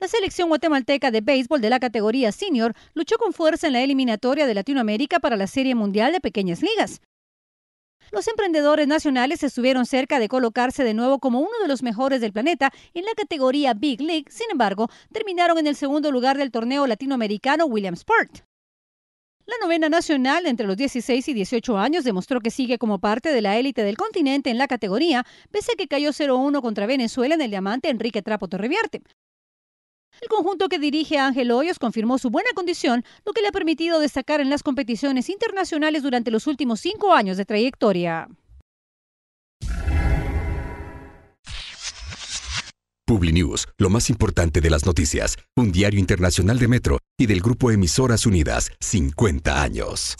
La selección guatemalteca de béisbol de la categoría senior luchó con fuerza en la eliminatoria de Latinoamérica para la Serie Mundial de Pequeñas Ligas. Los emprendedores nacionales estuvieron cerca de colocarse de nuevo como uno de los mejores del planeta en la categoría Big League, sin embargo, terminaron en el segundo lugar del torneo latinoamericano Williamsport. La novena nacional entre los 16 y 18 años demostró que sigue como parte de la élite del continente en la categoría, pese a que cayó 0-1 contra Venezuela en el diamante Enrique Trapo Torrevierte. El conjunto que dirige Ángel Hoyos confirmó su buena condición, lo que le ha permitido destacar en las competiciones internacionales durante los últimos cinco años de trayectoria. PubliNews, lo más importante de las noticias, un diario internacional de Metro y del grupo Emisoras Unidas, 50 años.